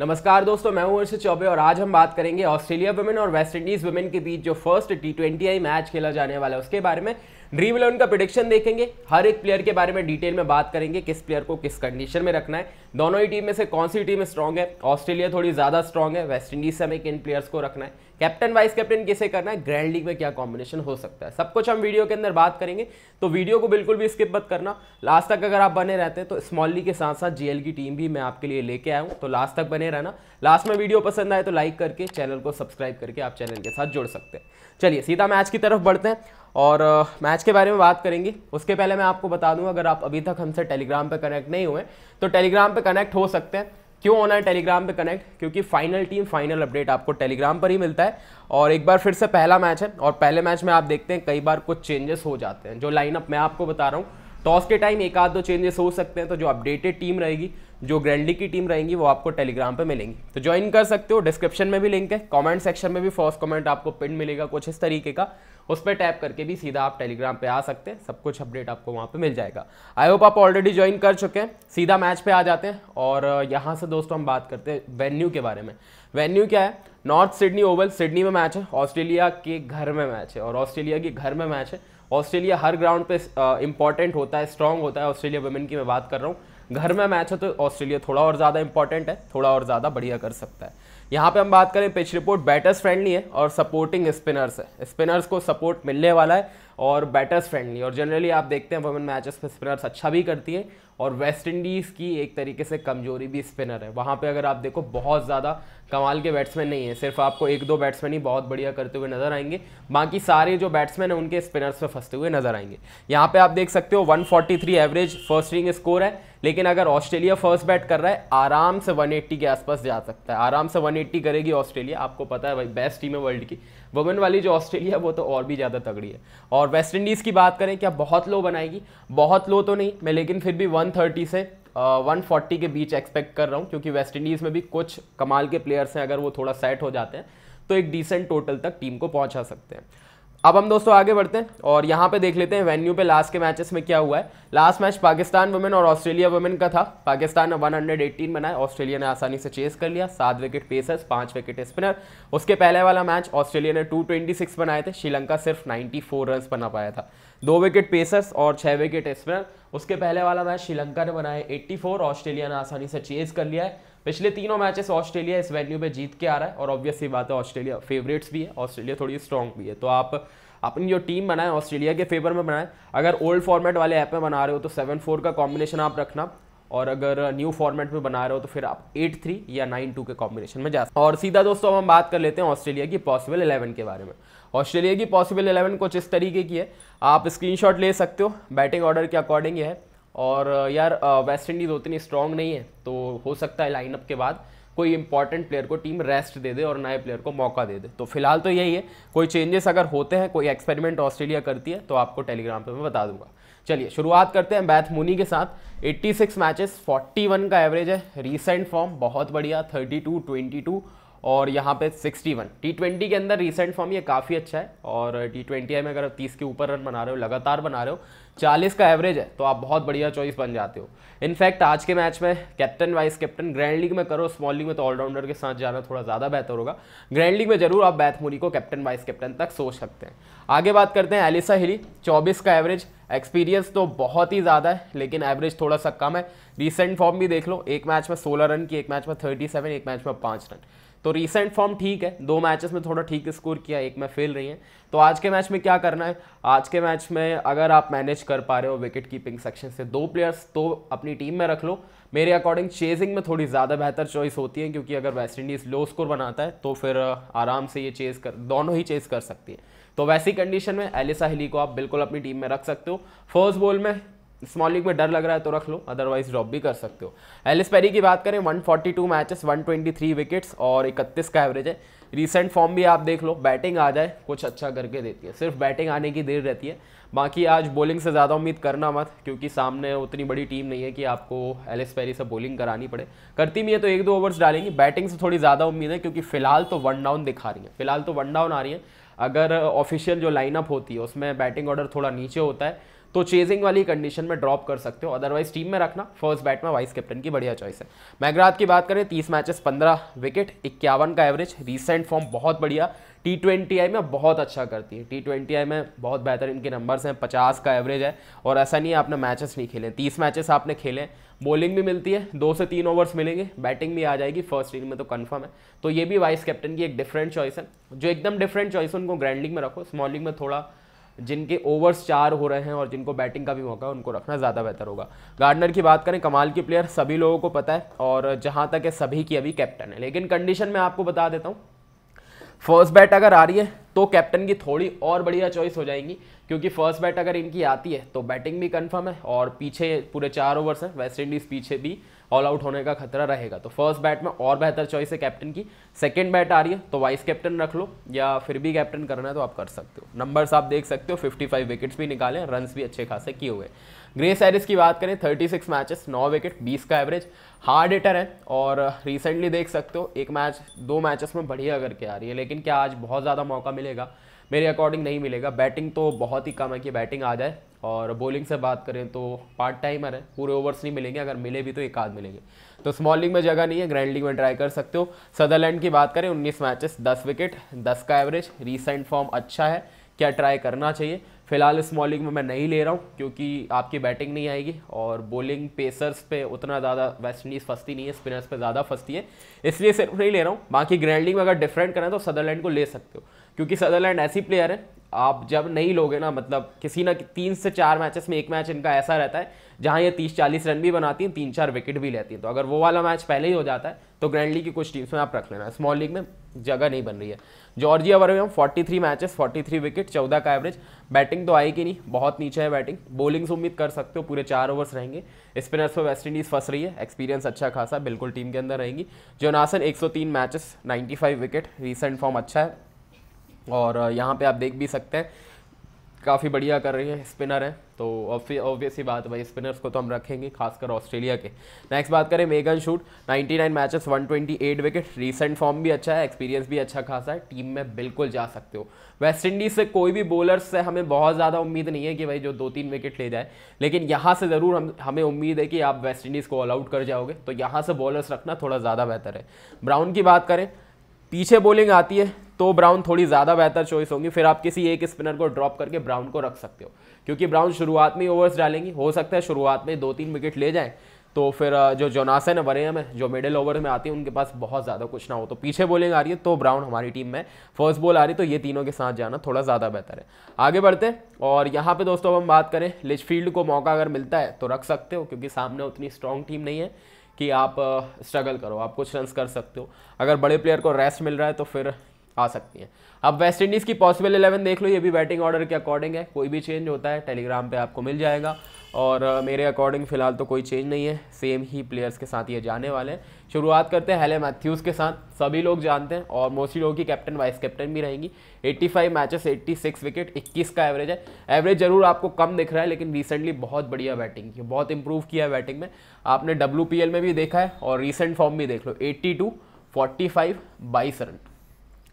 नमस्कार दोस्तों मैं हूं अर्ष चौबे और आज हम बात करेंगे ऑस्ट्रेलिया वुमेन और वेस्ट इंडीज वुमेन के बीच जो फर्स्ट टी ट्वेंटी मैच खेला जाने वाला है उसके बारे में ड्रीम इलेवन का प्रिडिक्शन देखेंगे हर एक प्लेयर के बारे में डिटेल में बात करेंगे किस प्लेयर को किस कंडीशन में रखना है दोनों ही टीम में से कौन सी टीम स्ट्रॉन्ग है ऑस्ट्रेलिया थोड़ी ज़्यादा स्ट्रॉन्ग है वेस्ट इंडीज से हमें किन प्लेयर्स को रखना है कैप्टन वाइस कैप्टन किसे करना है ग्रैंड लीग में क्या कॉम्बिनेशन हो सकता है सब कुछ हम वीडियो के अंदर बात करेंगे तो वीडियो को बिल्कुल भी स्किप मत करना लास्ट तक अगर आप बने रहते हैं तो स्मॉल लीग के साथ साथ जीएल की टीम भी मैं आपके लिए लेके आया हूं तो लास्ट तक बने रहना लास्ट में वीडियो पसंद आए तो लाइक करके चैनल को सब्सक्राइब करके आप चैनल के साथ जुड़ सकते हैं चलिए सीधा मैच की तरफ बढ़ते हैं और मैच के बारे में बात करेंगे उसके पहले मैं आपको बता दूं अगर आप अभी तक हमसे टेलीग्राम पर कनेक्ट नहीं हुए तो टेलीग्राम पर कनेक्ट हो सकते हैं क्यों होना है टेलीग्राम पे कनेक्ट क्योंकि फाइनल टीम फाइनल अपडेट आपको टेलीग्राम पर ही मिलता है और एक बार फिर से पहला मैच है और पहले मैच में आप देखते हैं कई बार कुछ चेंजेस हो जाते हैं जो लाइनअप मैं आपको बता रहा हूँ टॉस के टाइम एक आध दो चेंजेस हो सकते हैं तो जो अपडेटेड टीम रहेगी जो ग्रैंडली की टीम रहेगी वो आपको टेलीग्राम पे मिलेंगी तो ज्वाइन कर सकते हो डिस्क्रिप्शन में भी लिंक है कमेंट सेक्शन में भी फर्स्ट कमेंट आपको पिन मिलेगा कुछ इस तरीके का उस पर टैप करके भी सीधा आप टेलीग्राम पे आ सकते हैं सब कुछ अपडेट आपको वहाँ पे मिल जाएगा आई होप आप ऑलरेडी ज्वाइन कर चुके हैं सीधा मैच पे आ जाते हैं और uh, यहाँ से दोस्तों हम बात करते हैं वेन्यू के बारे में वेन्यू क्या है नॉर्थ सिडनी ओवल सिडनी में मैच है ऑस्ट्रेलिया के घर में मैच है और ऑस्ट्रेलिया के घर में मैच है ऑस्ट्रेलिया हर ग्राउंड पे इंपॉर्टेंट होता है स्ट्रांग होता है ऑस्ट्रेलिया वुमेन की मैं बात कर रहा हूँ घर में मैच हो तो ऑस्ट्रेलिया थोड़ा और ज़्यादा इंपॉर्टेंट है थोड़ा और ज़्यादा बढ़िया कर सकता है यहाँ पे हम बात करें पिच रिपोर्ट बैटर्स फ्रेंडली है और सपोर्टिंग स्पिनर्स है स्पिनर्स को सपोर्ट मिलने वाला है और बैटर्स फ्रेंडली और जनरली आप देखते हैं वुमेन मैचेस में स्पिनर्स अच्छा भी करती है और वेस्ट इंडीज़ की एक तरीके से कमजोरी भी स्पिनर है वहाँ पे अगर आप देखो बहुत ज़्यादा कमाल के बैट्समैन नहीं है सिर्फ आपको एक दो बैट्समैन ही बहुत बढ़िया करते हुए नज़र आएंगे बाकी सारे जो बैट्समैन हैं उनके स्पिनर्स पे फंसते हुए नज़र आएंगे यहाँ पे आप देख सकते हो 143 एवरेज फर्स्ट रिंग स्कोर है लेकिन अगर ऑस्ट्रेलिया फर्स्ट बैट कर रहा है आराम से वन के आसपास जा सकता है आराम से वन करेगी ऑस्ट्रेलिया आपको पता है भाई बेस्ट टीम है वर्ल्ड की वुमेन वाली जो ऑस्ट्रेलिया वो तो और भी ज़्यादा तगड़ी है और वेस्ट इंडीज़ की बात करें क्या बहुत लो बनाएगी बहुत लो तो नहीं मैं लेकिन फिर भी वन 130 से uh, 140 के बीच एक्सपेक्ट कर रहा हूँ क्योंकि वेस्ट इंडीज़ में भी कुछ कमाल के प्लेयर्स हैं अगर वो थोड़ा सेट हो जाते हैं तो एक डिसेंट टोटल तक टीम को पहुँचा सकते हैं अब हम दोस्तों आगे बढ़ते हैं और यहाँ पे देख लेते हैं वेन्यू पे लास्ट के मैचेस में क्या हुआ है लास्ट मैच पाकिस्तान वुमेन और ऑस्ट्रेलिया वुमेन का था पाकिस्तान ने 118 बनाए ऑस्ट्रेलिया ने आसानी से चेस कर लिया सात विकेट पेसर्स पांच विकेट स्पिनर उसके पहले वाला मैच ऑस्ट्रेलिया ने 226 बनाए थे श्रीलंका सिर्फ 94 रन बना पाया था दो विकेट पेसर्स और छः विकेट स्पिनर उसके पहले वाला मैच श्रीलंका ने बनाया 84 ऑस्ट्रेलिया ने आसानी से चेज कर लिया है पिछले तीनों मैचेस ऑस्ट्रेलिया इस वेन्यू पे जीत के आ रहा है और ऑब्वियसली बात है ऑस्ट्रेलिया फेवरेट्स भी है ऑस्ट्रेलिया थोड़ी स्ट्रॉन्ग भी है तो आप अपनी जो टीम बनाए ऑस्ट्रेलिया के फेवर में बनाएं अगर ओल्ड फॉर्मेट वाले ऐप में बना रहे हो तो सेवन फोर का कॉम्बिनेशन आप रखना और अगर न्यू फॉर्मेट में बना रहे हो तो फिर आप एट थ्री या नाइन टू के कॉम्बिनेशन में जा सकते और सीधा दोस्तों हम बात कर लेते हैं ऑस्ट्रेलिया की पॉसिबल इलेवन के बारे में ऑस्ट्रेलिया की पॉसिबल इलेवन कुछ इस तरीके की है आप स्क्रीनशॉट ले सकते हो बैटिंग ऑर्डर के अकॉर्डिंग है और यार वेस्ट इंडीज़ उतनी स्ट्रांग नहीं है तो हो सकता है लाइनअप के बाद कोई इंपॉर्टेंट प्लेयर को टीम रेस्ट दे दे और नए प्लेयर को मौका दे दे तो फिलहाल तो यही है कोई चेंजेस अगर होते हैं कोई एक्सपेरिमेंट ऑस्ट्रेलिया करती है तो आपको टेलीग्राम पर मैं बता दूंगा चलिए शुरुआत करते हैं बैथ मुनी के साथ 86 मैचेस 41 का एवरेज है रीसेंट फॉर्म बहुत बढ़िया 32 22 और यहाँ पे 61 टी ट्वेंटी के अंदर रिसेंट फॉर्म ये काफ़ी अच्छा है और टी ट्वेंटी में अगर तीस के ऊपर रन बना रहे हो लगातार बना रहे हो चालीस का एवरेज है तो आप बहुत बढ़िया चॉइस बन जाते हो इनफैक्ट आज के मैच में captain vice captain grand league में करो स्मॉल लीग में तो ऑलराउंडर के साथ जाना थोड़ा ज़्यादा बेहतर होगा ग्रैंड लीग में जरूर आप बैथमोरी को कैप्टन वाइस कैप्टन तक सोच सकते हैं आगे बात करते हैं एलिसा हिली चौबीस का एवरेज एक्सपीरियंस तो बहुत ही ज़्यादा है लेकिन एवरेज थोड़ा सा कम है रिसेंट फॉर्म भी देख लो एक मैच में सोलह रन की एक मैच में थर्टी सेवन एक मैच में पाँच रन तो रिसेंट फॉर्म ठीक है दो मैचेस में थोड़ा ठीक स्कोर किया एक में फेल रही हैं तो आज के मैच में क्या करना है आज के मैच में अगर आप मैनेज कर पा रहे हो विकेट कीपिंग सेक्शन से दो प्लेयर्स तो अपनी टीम में रख लो मेरे अकॉर्डिंग चेजिंग में थोड़ी ज़्यादा बेहतर चॉइस होती है क्योंकि अगर वेस्ट इंडीज़ लो स्कोर बनाता है तो फिर आराम से ये चेज कर दोनों ही चेज कर सकती है तो वैसी कंडीशन में एलिसा हिली को आप बिल्कुल अपनी टीम में रख सकते हो फर्स्ट बॉल में स्मॉल लीग में डर लग रहा है तो रख लो अदरवाइज ड्रॉप भी कर सकते हो एलिस पेरी की बात करें 142 मैचेस थ्री विकेट्स और 31 का एवरेज है रिसेंट फॉर्म भी आप देख लो बैटिंग आ जाए कुछ अच्छा करके देती है सिर्फ बैटिंग आने की देर रहती है बाकी आज बॉलिंग से ज़्यादा उम्मीद करना मत क्योंकि सामने उतनी बड़ी टीम नहीं है कि आपको एलिस पेरी से बॉलिंग करानी पड़े करती भी है तो एक दो ओवर्स डालेंगी बैटिंग से थोड़ी ज़्यादा उम्मीद है क्योंकि फिलहाल तो वन डाउन दिखा रही है फिलहाल तो वन डाउन आ रही है अगर ऑफिशियल uh, जो लाइनअप होती है उसमें बैटिंग ऑर्डर थोड़ा नीचे होता है तो चेजिंग वाली कंडीशन में ड्रॉप कर सकते हो अदरवाइज टीम में रखना फर्स्ट बैट में वाइस कैप्टन की बढ़िया चॉइस है मैगराथ की बात करें तीस मैचेस पंद्रह विकेट इक्यावन का एवरेज रिसेंट फॉर्म बहुत बढ़िया टी ट्वेंटी आई में बहुत अच्छा करती है टी ट्वेंटी आई में बहुत बेहतर इनके नंबर्स हैं पचास का एवरेज है और ऐसा नहीं है आपने मैचेस नहीं खेले तीस मैचेस आपने खेले बॉलिंग भी मिलती है दो से तीन ओवर्स मिलेंगे बैटिंग भी आ जाएगी फर्स्ट इनिंग में तो कन्फर्म है तो ये भी वाइस कैप्टन की एक डिफरेंट चॉइस है जो एकदम डिफरेंट चॉइस है उनको ग्रैंड लीग में रखो स्मॉल लीग में थोड़ा जिनके ओवर्स चार हो रहे हैं और जिनको बैटिंग का भी मौका है उनको रखना ज़्यादा बेहतर होगा गार्डनर की बात करें कमाल की प्लेयर सभी लोगों को पता है और जहाँ तक है सभी की अभी कैप्टन है लेकिन कंडीशन मैं आपको बता देता हूँ फर्स्ट बैट अगर आ रही है तो कैप्टन की थोड़ी और बढ़िया चॉइस हो जाएंगी क्योंकि फर्स्ट बैट अगर इनकी आती है तो बैटिंग भी कंफर्म है और पीछे पूरे चार ओवर्स हैं वेस्ट इंडीज़ पीछे भी ऑल आउट होने का खतरा रहेगा तो फर्स्ट बैट में और बेहतर चॉइस है कैप्टन की सेकेंड बैट आ रही है तो वाइस कैप्टन रख लो या फिर भी कैप्टन करना है तो आप कर सकते हो नंबर्स आप देख सकते हो 55 विकेट्स भी निकाले रन भी अच्छे खासे किए हुए ग्रे सैरिस की बात करें 36 मैचेस नौ विकेट 20 का एवरेज हार्ड हिटर है और रिसेंटली देख सकते हो एक मैच दो मैचेस में बढ़िया करके आ रही है लेकिन क्या आज बहुत ज़्यादा मौका मिलेगा मेरे अकॉर्डिंग नहीं मिलेगा बैटिंग तो बहुत ही कम है कि बैटिंग आ जाए और बॉलिंग से बात करें तो पार्ट टाइमर है पूरे ओवर्स नहीं मिलेंगे अगर मिले भी तो एक आध मिलेंगे तो स्मॉल लीग में जगह नहीं है ग्रैंड लीग में ट्राई कर सकते हो सदरलैंड की बात करें उन्नीस मैचेस दस विकेट दस का एवरेज रीसेंट फॉर्म अच्छा है क्या ट्राई करना चाहिए फिलहाल स्मॉल लीग में मैं नहीं ले रहा हूँ क्योंकि आपकी बैटिंग नहीं आएगी और बॉलिंग पेसर्स पे उतना ज़्यादा वेस्ट इंडीज़ फंसती नहीं है स्पिनर्स पे ज़्यादा फंसती है इसलिए सिर्फ नहीं ले रहा हूँ बाकी ग्रैंड लीग में अगर डिफरेंट करें तो सदरलैंड को ले सकते हो क्योंकि सदरलैंड ऐसी प्लेयर है आप जब नहीं लोगे ना मतलब किसी ना तीन से चार मैचेस में एक मैच इनका ऐसा रहता है जहां ये तीस चालीस रन भी बनाती हैं तीन चार विकेट भी लेती हैं तो अगर वो वाला मैच पहले ही हो जाता है तो ग्रैंड लीग की कुछ टीम्स में आप रख लेना स्मॉल लीग में जगह नहीं बन रही है जॉर्जिया में forty three matches forty three wicket चौदह का एवरेज बैटिंग तो आएगी नहीं बहुत नीचे है बैटिंग बोलिंग से उम्मीद कर सकते हो पूरे चार ओवर्स रहेंगे स्पिनर्स पर वेस्ट इंडीज़ फंस रही है एक्सपीरियंस अच्छा खासा बिल्कुल टीम के अंदर रहेंगी जोनासन एक सौ तीन matches ninety five wicket recent form अच्छा है और यहाँ पे आप देख भी सकते हैं काफ़ी बढ़िया कर रही है स्पिनर तो है तो ऑब्वियस ही बात भाई स्पिनर्स को तो हम रखेंगे खासकर ऑस्ट्रेलिया के नेक्स्ट बात करें Megan Schutt 99 matches 128 wicket recent form भी अच्छा है एक्सपीरियंस भी अच्छा खासा है टीम में बिल्कुल जा सकते हो वेस्ट इंडीज़ से कोई भी बॉलर्स से हमें बहुत ज़्यादा उम्मीद नहीं है कि भाई जो दो तीन विकेट ले जाए लेकिन यहाँ से ज़रूर हम हमें उम्मीद है कि आप वेस्ट इंडीज़ को ऑल आउट कर जाओगे तो यहाँ से बॉलर्स रखना थोड़ा ज़्यादा बेहतर है ब्राउन की बात करें पीछे बॉलिंग आती है तो ब्राउन थोड़ी ज़्यादा बेहतर चॉइस होंगी फिर आप किसी एक स्पिनर को ड्रॉप करके ब्राउन को रख सकते हो क्योंकि ब्राउन शुरुआत में ओवर्स डालेंगी हो सकता है शुरुआत में दो तीन विकेट ले जाएँ तो फिर जो जोनासन है वरेम है जो मिडिल ओवर में आती है उनके पास बहुत ज़्यादा कुछ ना हो तो पीछे बॉलिंग आ रही है तो ब्राउन हमारी टीम में फर्स्ट बॉल आ रही है तो ये तीनों के साथ जाना थोड़ा ज़्यादा बेहतर है आगे बढ़ते हैं और यहाँ पे दोस्तों अब हम बात करें लिचफील्ड को मौका अगर मिलता है तो रख सकते हो क्योंकि सामने उतनी स्ट्रॉन्ग टीम नहीं है कि आप स्ट्रगल करो आप कुछ रन कर सकते हो अगर बड़े प्लेयर को रेस्ट मिल रहा है तो फिर आ सकती हैं अब वेस्ट इंडीज़ की पॉसिबल इलेवन देख लो ये भी बैटिंग ऑर्डर के अकॉर्डिंग है कोई भी चेंज होता है टेलीग्राम पे आपको मिल जाएगा और मेरे अकॉर्डिंग फ़िलहाल तो कोई चेंज नहीं है सेम ही प्लेयर्स के साथ ये जाने वाले हैं शुरुआत करते हैं हेले मैथ्यूज़ के साथ सभी लोग जानते हैं और मोस्टली लोगों की कैप्टन वाइस कैप्टन भी रहेंगी 85 मैचेस 86 विकेट 21 का एवरेज है एवरेज ज़रूर आपको कम दिख रहा है लेकिन रिसेंटली बहुत बढ़िया बैटिंग की बहुत इंप्रूव किया है बैटिंग में आपने डब्ल्यू में भी देखा है और रिसेंट फॉर्म भी देख लो एट्टी टू फोर्टी फाइव बाईस रन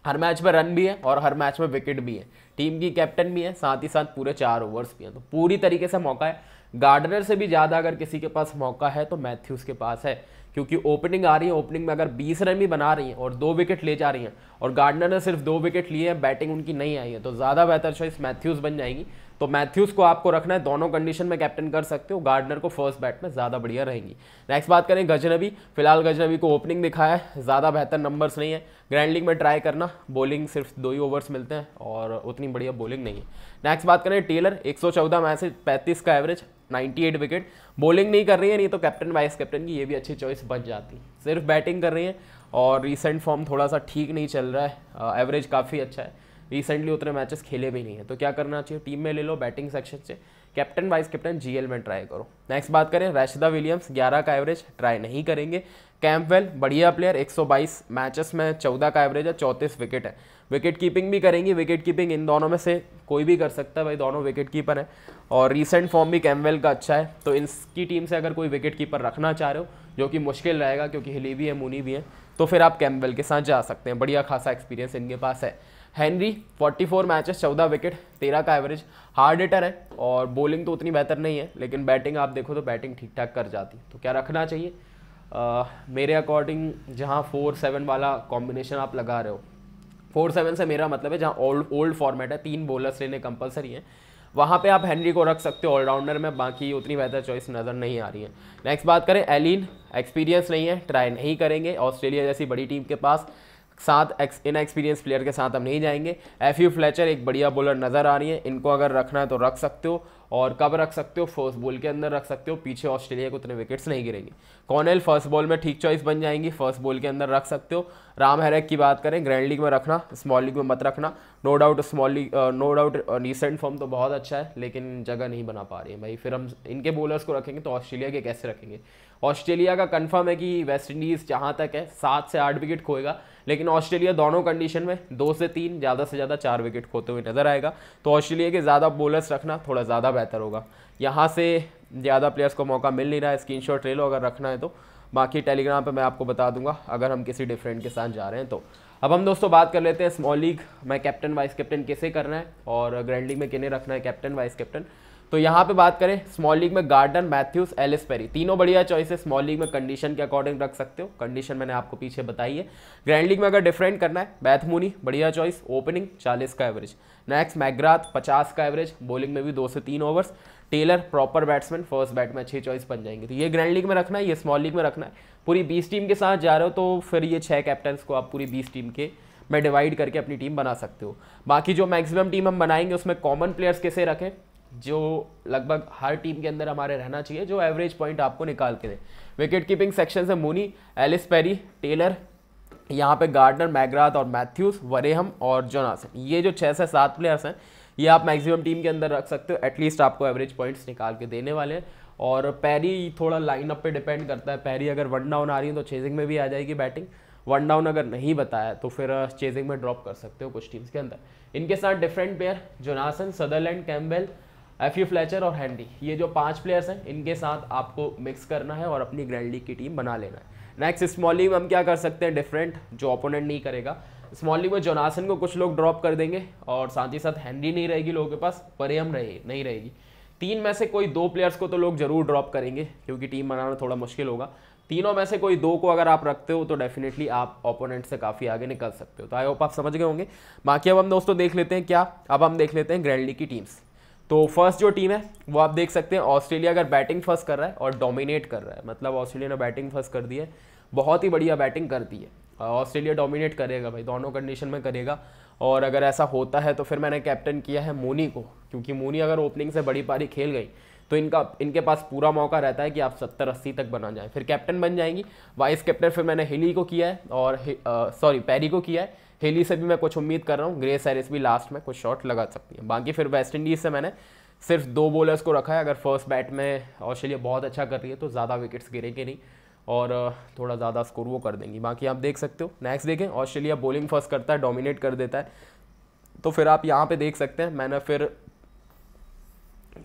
हर मैच में रन भी है और हर मैच में विकेट भी है टीम की कैप्टन भी है साथ ही साथ पूरे चार ओवर्स भी हैं तो पूरी तरीके से मौका है गार्डनर से भी ज़्यादा अगर किसी के पास मौका है तो मैथ्यूज़ के पास है क्योंकि ओपनिंग आ रही है ओपनिंग में अगर 20 रन भी बना रही हैं और दो विकेट ले जा रही हैं और गार्डनर ने सिर्फ दो विकेट लिए हैं बैटिंग उनकी नहीं आई है तो ज़्यादा बेहतर चॉइस मैथ्यूज़ बन जाएगी तो मैथ्यूज को आपको रखना है दोनों कंडीशन में कैप्टन कर सकते हो गार्डनर को फर्स्ट बैट में ज़्यादा बढ़िया रहेंगी नेक्स्ट बात करें गजनबी फिलहाल गजनबी को ओपनिंग दिखाया है ज़्यादा बेहतर नंबर्स नहीं है ग्रैंड लीग में ट्राई करना बॉलिंग सिर्फ दो ही ओवर्स मिलते हैं और उतनी बढ़िया बॉलिंग नहीं है नेक्स्ट बात करें टेलर एक मैच से पैंतीस का एवरेज 98 विकेट बॉलिंग नहीं कर रही है नहीं तो कैप्टन वाइस कैप्टन की ये भी अच्छी चॉइस बन जाती सिर्फ बैटिंग कर रही है और रिसेंट फॉर्म थोड़ा सा ठीक नहीं चल रहा है एवरेज काफ़ी अच्छा है रिसेंटली उतने मैचेस खेले भी नहीं है तो क्या करना चाहिए टीम में ले लो बैटिंग सेक्शन से कैप्टन वाइस कैप्टन जीएल में ट्राई करो नेक्स्ट बात करें रैशदा विलियम्स 11 का एवरेज ट्राई नहीं करेंगे कैम्पवेल बढ़िया प्लेयर 122 मैचेस में 14 का एवरेज है चौंतीस विकेट है विकेट कीपिंग भी करेंगी विकेट कीपिंग इन दोनों में से कोई भी कर सकता है भाई दोनों विकेट कीपर हैं और रिसेंट फॉर्म भी कैम्पवेल का अच्छा है तो इसकी टीम से अगर कोई विकेट कीपर रखना चाह रहे हो जो कि मुश्किल रहेगा क्योंकि हिली भी है मुनी भी है तो फिर आप कैम्पवेल के साथ जा सकते हैं बढ़िया खासा एक्सपीरियंस इनके पास है हैनरी 44 मैचेस 14 विकेट 13 का एवरेज हार्ड हिटर है और बॉलिंग तो उतनी बेहतर नहीं है लेकिन बैटिंग आप देखो तो बैटिंग ठीक ठाक कर जाती तो क्या रखना चाहिए आ, मेरे अकॉर्डिंग जहाँ फोर सेवन वाला कॉम्बिनेशन आप लगा रहे हो फोर सेवन से मेरा मतलब है जहाँ ओल्ड ओल्ड फॉर्मेट है तीन बॉलर्स लेने कंपलसरी हैं वहाँ पे आप हैंनरी को रख सकते हो ऑलराउंडर में बाकी उतनी बेहतर चॉइस नज़र नहीं आ रही है नेक्स्ट बात करें एलिन एक्सपीरियंस नहीं है ट्राई नहीं करेंगे ऑस्ट्रेलिया जैसी बड़ी टीम के पास साथ एक्स एक्सपीरियंस प्लेयर के साथ हम नहीं जाएंगे एफ यू फ्लैचर एक बढ़िया बॉलर नज़र आ रही है इनको अगर रखना है तो रख सकते हो और कब रख सकते हो फर्स्ट बॉल के अंदर रख सकते हो पीछे ऑस्ट्रेलिया को उतने विकेट्स नहीं गिरेंगे कॉनेल फर्स्ट बॉल में ठीक चॉइस बन जाएंगी फर्स्ट बॉल के अंदर रख सकते हो राम हैरक की बात करें ग्रैंड लीग में रखना स्मॉल लीग में मत रखना no doubt small league no doubt recent form तो बहुत अच्छा है लेकिन जगह नहीं बना पा रही है भाई फिर हम इनके बॉलर्स को रखेंगे तो ऑस्ट्रेलिया के कैसे रखेंगे ऑस्ट्रेलिया का कन्फर्म है कि वेस्ट इंडीज़ जहाँ तक है सात से आठ विकेट खोएगा लेकिन ऑस्ट्रेलिया दोनों कंडीशन में दो से तीन ज़्यादा से ज़्यादा चार विकेट खोते हुए नजर आएगा तो ऑस्ट्रेलिया के ज़्यादा बॉलर्स रखना थोड़ा ज़्यादा बेहतर होगा यहाँ से ज़्यादा प्लेयर्स को मौका मिल नहीं रहा है स्क्रीन शॉट रेलो लो अगर रखना है तो बाकी टेलीग्राम पर मैं आपको बता दूंगा अगर हम किसी डिफरेंट के साथ जा रहे हैं तो अब हम दोस्तों बात कर लेते हैं स्मॉल लीग में कैप्टन वाइस कैप्टन कैसे करना है और ग्रैंड लीग में किन्हें रखना है कैप्टन वाइस कैप्टन तो यहाँ पे बात करें स्मॉल लीग में गार्डन मैथ्यूज़ एलिस पेरी तीनों बढ़िया चॉइस है स्मॉल लीग में कंडीशन के अकॉर्डिंग रख सकते हो कंडीशन मैंने आपको पीछे बताई है ग्रैंड लीग में अगर डिफरेंट करना है बैथमूनी बढ़िया चॉइस ओपनिंग चालीस का एवरेज नेक्स्ट मैग्राथ पचास का एवरेज बॉलिंग में भी दो से तीन overs Taylor proper batsman first bat में अच्छी चॉइस बन जाएंगे तो ये ग्रैंड लीग में रखना है ये स्मॉल लीग में रखना है पूरी बीस टीम के साथ जा रहे हो तो फिर ये छः कैप्टन्स को आप पूरी बीस टीम के मैं डिवाइड करके अपनी टीम बना सकते हो बाकी जो मैक्सिमम टीम हम बनाएंगे उसमें कॉमन प्लेयर्स कैसे रखें जो लगभग हर टीम के अंदर हमारे रहना चाहिए जो एवरेज पॉइंट आपको निकाल के दे विकेट कीपिंग सेक्शन से मोनी एलिस पेरी टेलर यहाँ पे गार्डनर मैगराथ और मैथ्यूज वरेहम और जोनासन ये जो छः से सात प्लेयर्स हैं ये आप मैक्सिमम टीम के अंदर रख सकते हो एटलीस्ट आपको एवरेज पॉइंट्स निकाल के देने वाले हैं और पैरी थोड़ा लाइनअप पे डिपेंड करता है पैरी अगर वन डाउन आ रही है तो चेजिंग में भी आ जाएगी बैटिंग वन डाउन अगर नहीं बताया तो फिर चेजिंग uh, में ड्रॉप कर सकते हो कुछ टीम्स के अंदर इनके साथ different player Jonassen Sutherland Campbell Afy Fletcher और हैंडी ये जो पांच प्लेयर्स हैं इनके साथ आपको मिक्स करना है और अपनी ग्रैंड लीग की टीम बना लेना है नेक्स्ट स्मॉल लीग में हम क्या कर सकते हैं डिफरेंट जो ओपोनेंट नहीं करेगा स्मॉल लीग में जोनासन को कुछ लोग ड्रॉप कर देंगे और साथ ही साथ हैंडी नहीं रहेगी लोगों के पास परेम रहे नहीं रहेगी तीन में से कोई दो प्लेयर्स को तो लोग जरूर ड्रॉप करेंगे क्योंकि टीम बनाना थोड़ा मुश्किल होगा तीनों में से कोई दो को अगर आप रखते हो तो डेफिनेटली आप ओपोनेंट से काफ़ी आगे निकल सकते हो तो आई होप आप समझ गए होंगे बाकी अब हम दोस्तों देख लेते हैं क्या अब हम देख लेते हैं ग्रैंड लीग की टीम्स तो फर्स्ट जो टीम है वो आप देख सकते हैं ऑस्ट्रेलिया अगर बैटिंग फर्स्ट कर रहा है और डोमिनेट कर रहा है मतलब ऑस्ट्रेलिया ने बैटिंग फर्स्ट कर दी है बहुत ही बढ़िया बैटिंग करती है ऑस्ट्रेलिया डोमिनेट करेगा भाई दोनों कंडीशन में करेगा और अगर ऐसा होता है तो फिर मैंने कैप्टन किया है मोनी को क्योंकि मोनी अगर ओपनिंग से बड़ी पारी खेल गई तो इनका इनके पास पूरा मौका रहता है कि आप सत्तर अस्सी तक बना जाए फिर कैप्टन बन जाएंगी वाइस कैप्टन फिर मैंने हिली को किया है और सॉरी पैरी को किया है हेली से भी मैं कुछ उम्मीद कर रहा हूँ ग्रेस हैरिस भी लास्ट में कुछ शॉट लगा सकती है बाकी फिर वेस्ट इंडीज़ से मैंने सिर्फ दो बॉलर्स को रखा है अगर फर्स्ट बैट में ऑस्ट्रेलिया बहुत अच्छा कर रही है तो ज़्यादा विकेट्स गिरेंगे नहीं और थोड़ा ज़्यादा स्कोर वो कर देंगी बाकी आप देख सकते हो नेक्स्ट देखें ऑस्ट्रेलिया बॉलिंग फर्स्ट करता है डोमिनेट कर देता है तो फिर आप यहाँ पे देख सकते हैं मैंने फिर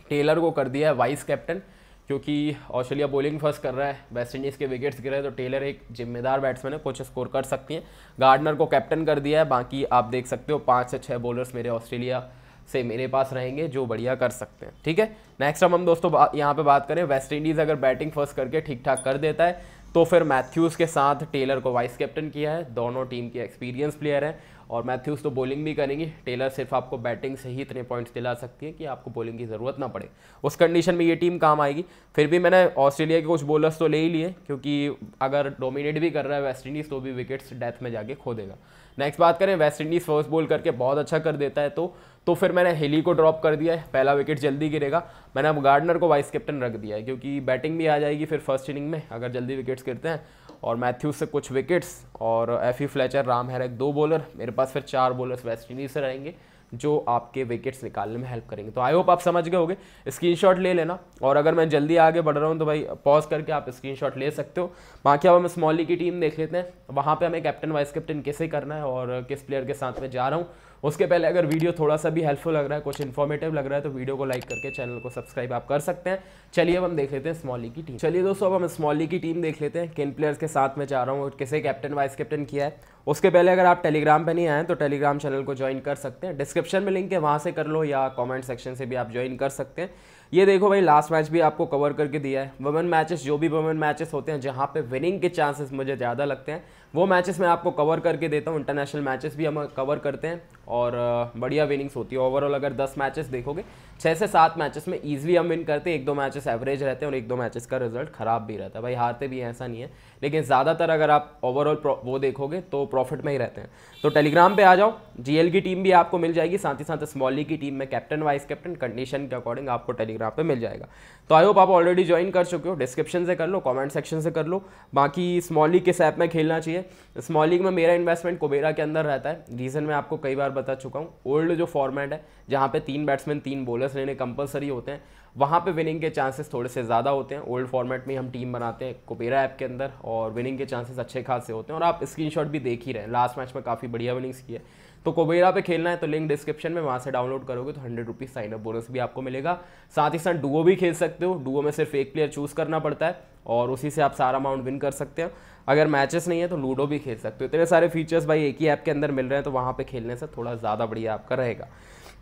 टेलर को कर दिया है वाइस कैप्टन क्योंकि ऑस्ट्रेलिया बॉलिंग फर्स्ट कर रहा है वेस्ट इंडीज़ के विकेट्स गिर रहे हैं तो टेलर एक जिम्मेदार बैट्समैन है कुछ स्कोर कर सकती हैं गार्डनर को कैप्टन कर दिया है बाकी आप देख सकते हो पाँच से छः बॉलर्स मेरे ऑस्ट्रेलिया से मेरे पास रहेंगे जो बढ़िया कर सकते हैं ठीक है नेक्स्ट हम हम दोस्तों यहाँ पे बात करें वेस्ट इंडीज़ अगर बैटिंग फर्स्ट करके ठीक ठाक कर देता है तो फिर मैथ्यूज़ के साथ टेलर को वाइस कैप्टन किया है दोनों टीम के एक्सपीरियंस प्लेयर हैं और मैथ्यूज़ तो बॉलिंग भी करेंगी टेलर सिर्फ आपको बैटिंग से ही इतने पॉइंट्स दिला सकती है कि आपको बॉलिंग की ज़रूरत ना पड़े उस कंडीशन में ये टीम काम आएगी फिर भी मैंने ऑस्ट्रेलिया के कुछ बॉलर्स तो ले ही लिए क्योंकि अगर डोमिनेट भी कर रहा है वेस्ट इंडीज़ तो भी विकेट्स डेथ में जाके खो देगा नेक्स्ट बात करें वेस्ट इंडीज़ फर्स्ट बॉल करके बहुत अच्छा कर देता है तो तो फिर मैंने हेली को ड्रॉप कर दिया है पहला विकेट जल्दी गिरेगा मैंने अब गार्डनर को वाइस कैप्टन रख दिया है क्योंकि बैटिंग भी आ जाएगी फिर फर्स्ट इनिंग में अगर जल्दी विकेट्स गिरते हैं और मैथ्यूज से कुछ विकेट्स और Afy Fletcher Ramharack दो बॉलर मेरे पास फिर चार बॉलर्स वेस्ट इंडीज़ से रहेंगे जो आपके विकेट्स निकालने में हेल्प करेंगे तो आई होप आप समझ गए स्क्रीन स्क्रीनशॉट ले लेना और अगर मैं जल्दी आगे बढ़ रहा हूँ तो भाई पॉज करके आप स्क्रीनशॉट ले सकते हो बाकी अब हम स्मॉली की टीम देख लेते हैं वहाँ पर हमें कैप्टन वाइस कैप्टन कैसे करना है और किस प्लेयर के साथ में जा रहा हूँ उसके पहले अगर वीडियो थोड़ा सा भी हेल्पफुल लग रहा है कुछ इन्फॉर्मेटिव लग रहा है तो वीडियो को लाइक करके चैनल को सब्सक्राइब आप कर सकते हैं चलिए अब हम देख लेते हैं स्मॉली की टीम चलिए दोस्तों अब हम स्मॉली की टीम देख लेते हैं किन प्लेयर्स के साथ में जा रहा हूँ किसे कैप्टन वाइस कैप्टन किया है उसके पहले अगर आप टेलीग्राम पर नहीं आए तो टेलीग्राम चैनल को ज्वाइन कर सकते हैं डिस्क्रिप्शन में लिंक है वहाँ से कर लो या कॉमेंट सेक्शन से भी आप ज्वाइन कर सकते हैं ये देखो भाई लास्ट मैच भी आपको कवर करके दिया है वुमेन मैचेस जो भी वुमेन मैचेस होते हैं जहाँ पे विनिंग के चांसेस मुझे ज़्यादा लगते हैं वो मैचेस मैं आपको कवर करके देता हूँ इंटरनेशनल मैचेस भी हम कवर करते हैं और बढ़िया विनिंग्स होती है ओवरऑल अगर दस मैचेस देखोगे छः से सात मैचेस में ईजिली हम विन करते हैं एक दो मैचेस एवरेज रहते हैं और एक दो मैचेस का रिजल्ट ख़राब भी रहता है भाई हारते भी ऐसा नहीं है लेकिन ज़्यादातर अगर आप ओवरऑल वो देखोगे तो प्रॉफिट में ही रहते हैं तो टेलीग्राम पर आ जाओ जी की टीम भी आपको मिल जाएगी साथ ही साथ स्मॉली की टीम में कैप्टन वाइस कैप्टन कंडीशन के अकॉर्डिंग आपको टेलीग्राम टेलीग्राम पे मिल जाएगा तो आई होप आप ऑलरेडी ज्वाइन कर चुके हो डिस्क्रिप्शन से कर लो कमेंट सेक्शन से कर लो बाकी स्मॉल लीग किस ऐप में खेलना चाहिए स्मॉल लीग में मेरा इन्वेस्टमेंट कुबेरा के अंदर रहता है रीज़न मैं आपको कई बार बता चुका हूँ ओल्ड जो फॉर्मेट है जहाँ पे तीन बैट्समैन तीन बॉलर्स लेने कंपलसरी होते हैं वहाँ पे विनिंग के चांसेस थोड़े से ज़्यादा होते हैं ओल्ड फॉर्मेट में हम टीम बनाते हैं कुबेरा ऐप के अंदर और विनिंग के चांसेस अच्छे खासे होते हैं और आप स्क्रीनशॉट भी देख ही रहे हैं लास्ट मैच में काफ़ी बढ़िया विनिंग्स की है तो कोबेरा पे खेलना है तो लिंक डिस्क्रिप्शन में वहाँ से डाउनलोड करोगे तो हंड्रेड रुपीज़ साइनअप बोनस भी आपको मिलेगा साथ ही साथ डुओ भी खेल सकते हो डुओ में सिर्फ एक प्लेयर चूज़ करना पड़ता है और उसी से आप सारा अमाउंट विन कर सकते हो अगर मैचेस नहीं है तो लूडो भी खेल सकते हो इतने सारे फीचर्स भाई एक ही ऐप के अंदर मिल रहे हैं तो वहाँ पर खेलने से थोड़ा ज़्यादा बढ़िया आपका रहेगा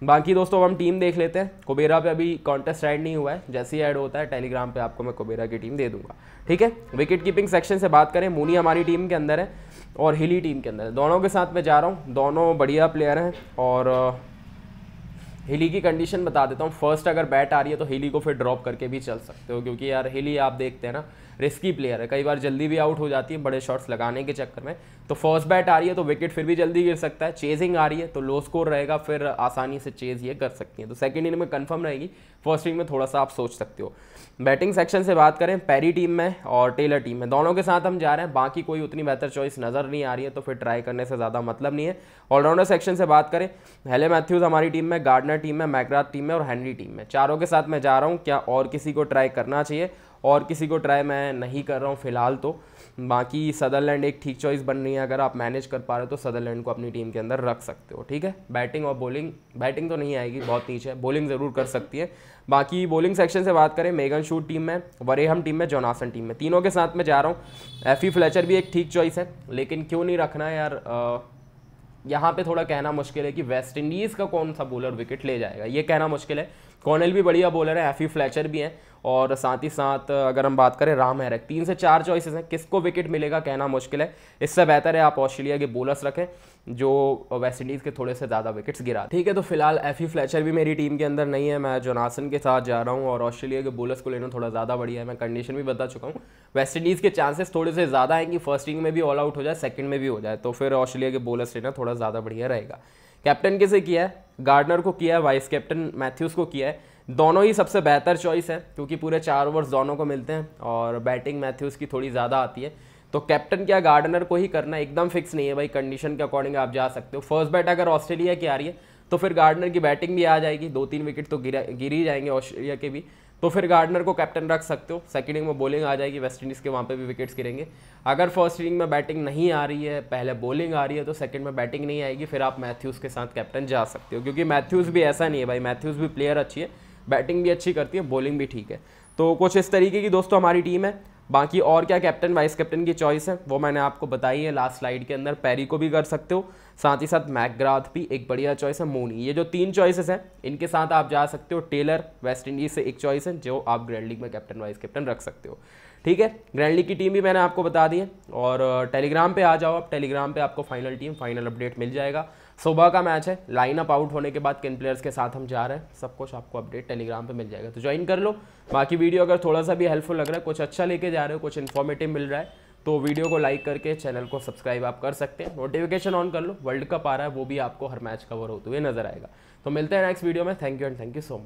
बाकी दोस्तों अब हम टीम देख लेते हैं कुबेरा पे अभी कॉन्टेस्ट ऐड नहीं हुआ है जैसे ही ऐड होता है टेलीग्राम पे आपको मैं कुबेरा की टीम दे दूंगा ठीक है विकेट कीपिंग सेक्शन से बात करें मूनी हमारी टीम के अंदर है और हिली टीम के अंदर है दोनों के साथ मैं जा रहा हूँ दोनों बढ़िया प्लेयर हैं और हिली की कंडीशन बता देता हूँ फर्स्ट अगर बैट आ रही है तो हिली को फिर ड्रॉप करके भी चल सकते हो क्योंकि यार हिली आप देखते हैं ना रिस्की प्लेयर है कई बार जल्दी भी आउट हो जाती है बड़े शॉट्स लगाने के चक्कर में तो फर्स्ट बैट आ रही है तो विकेट फिर भी जल्दी गिर सकता है चेजिंग आ रही है तो लो स्कोर रहेगा फिर आसानी से चेज ये कर सकती है तो सेकेंड इनिंग में कन्फर्म रहेगी फर्स्ट इनिंग में थोड़ा सा आप सोच सकते हो बैटिंग सेक्शन से बात करें पैरी टीम में और टेलर टीम में दोनों के साथ हम जा रहे हैं बाकी कोई उतनी बेहतर चॉइस नज़र नहीं आ रही है तो फिर ट्राई करने से ज़्यादा मतलब नहीं है ऑलराउंडर सेक्शन से बात करें हेले मैथ्यूज़ हमारी टीम में गार्डनर टीम में मैकराथ टीम में और हैनरी टीम में चारों के साथ मैं जा रहा हूँ क्या और किसी को ट्राई करना चाहिए और किसी को ट्राई मैं नहीं कर रहा हूँ फ़िलहाल तो बाकी सदरलैंड एक ठीक चॉइस बन रही है अगर आप मैनेज कर पा रहे हो तो सदरलैंड को अपनी टीम के अंदर रख सकते हो ठीक है बैटिंग और बॉलिंग बैटिंग तो नहीं आएगी बहुत नीचे है बॉलिंग ज़रूर कर सकती है बाकी बॉलिंग सेक्शन से बात करें मेगन शूट टीम में वरेहम टीम में जोनासन टीम में तीनों के साथ में जा रहा हूँ एफ़ी फ्लेचर भी एक ठीक चॉइस है लेकिन क्यों नहीं रखना यार यहाँ पर थोड़ा कहना मुश्किल है कि वेस्ट इंडीज़ का कौन सा बॉलर विकेट ले जाएगा ये कहना मुश्किल है कॉनल भी बढ़िया बॉलर है एफी फ्लैचर भी हैं और साथ ही साथ अगर हम बात करें राम हैरक तीन से चार चॉइसेस हैं किसको विकेट मिलेगा कहना मुश्किल है इससे बेहतर है आप ऑस्ट्रेलिया के बोलर्स रखें जो वेस्ट इंडीज़ के थोड़े से ज़्यादा विकेट्स गिरा ठीक है तो फिलहाल एफी फ्लैचर भी मेरी टीम के अंदर नहीं है मैं जोनासन के साथ जा रहा हूँ और ऑस्ट्रेलिया के बोलर्स को लेना थोड़ा ज़्यादा बढ़िया है मैं कंडीशन भी बता चुका हूँ वेस्ट इंडीज़ के चांसेस थोड़े से ज़्यादा हैं कि फर्स्ट इनिंग में भी ऑल आउट हो जाए सेकंड में भी हो जाए तो फिर ऑस्ट्रेलिया के बोलर्स लेना थोड़ा ज़्यादा बढ़िया रहेगा कैप्टन किसे किया है गार्डनर को किया है वाइस कैप्टन मैथ्यूज़ को किया है दोनों ही सबसे बेहतर चॉइस है क्योंकि पूरे चार ओवर्स दोनों को मिलते हैं और बैटिंग मैथ्यूज़ की थोड़ी ज़्यादा आती है तो कैप्टन क्या गार्डनर को ही करना एकदम फिक्स नहीं है भाई कंडीशन के अकॉर्डिंग आप जा सकते हो फर्स्ट बैट अगर ऑस्ट्रेलिया की आ रही है तो फिर गार्डनर की बैटिंग भी आ जाएगी दो तीन विकेट तो गिरा गिर ही जाएंगे ऑस्ट्रेलिया के भी तो फिर गार्डनर को कैप्टन रख सकते हो सेकेंड इनिंग में बॉलिंग आ जाएगी वेस्ट इंडीज़ के वहाँ पे भी विकेट्स गिरेंगे अगर फर्स्ट इनिंग में बैटिंग नहीं आ रही है पहले बॉलिंग आ रही है तो सेकंड में बैटिंग नहीं आएगी फिर आप मैथ्यूज़ के साथ कैप्टन जा सकते हो क्योंकि मैथ्यूज़ भी ऐसा नहीं है भाई मैथ्यूज़ भी प्लेयर अच्छी है बैटिंग भी अच्छी करती है बॉलिंग भी ठीक है तो कुछ इस तरीके की दोस्तों हमारी टीम है बाकी और क्या कैप्टन वाइस कैप्टन की चॉइस है वो मैंने आपको बताई है लास्ट स्लाइड के अंदर पैरी को भी कर सकते हो साथ ही साथ मैकग्राथ भी एक बढ़िया चॉइस है मोनी ये जो तीन चॉइसेस हैं इनके साथ आप जा सकते हो टेलर वेस्ट इंडीज़ से एक चॉइस है जो आप ग्रैंड लीग में कैप्टन वाइस कैप्टन रख सकते हो ठीक है ग्रैंड लीग की टीम भी मैंने आपको बता दी है और टेलीग्राम uh, पे आ जाओ आप टेलीग्राम पे आपको फाइनल टीम फाइनल अपडेट मिल जाएगा सुबह का मैच है लाइन अप आउट होने के बाद किन प्लेयर्स के साथ हम जा रहे हैं सब कुछ आपको अपडेट टेलीग्राम पे मिल जाएगा तो ज्वाइन कर लो बाकी वीडियो अगर थोड़ा सा भी हेल्पफुल लग रहा है कुछ अच्छा लेके जा रहे हो कुछ इन्फॉर्मेटिव मिल रहा है तो वीडियो को लाइक करके चैनल को सब्सक्राइब आप कर सकते हैं नोटिफिकेशन ऑन कर लो वर्ल्ड कप आ रहा है वो भी आपको हर मैच कवर होते हुए नजर आएगा तो मिलते हैं नेक्स्ट वीडियो में thank you and thank you so much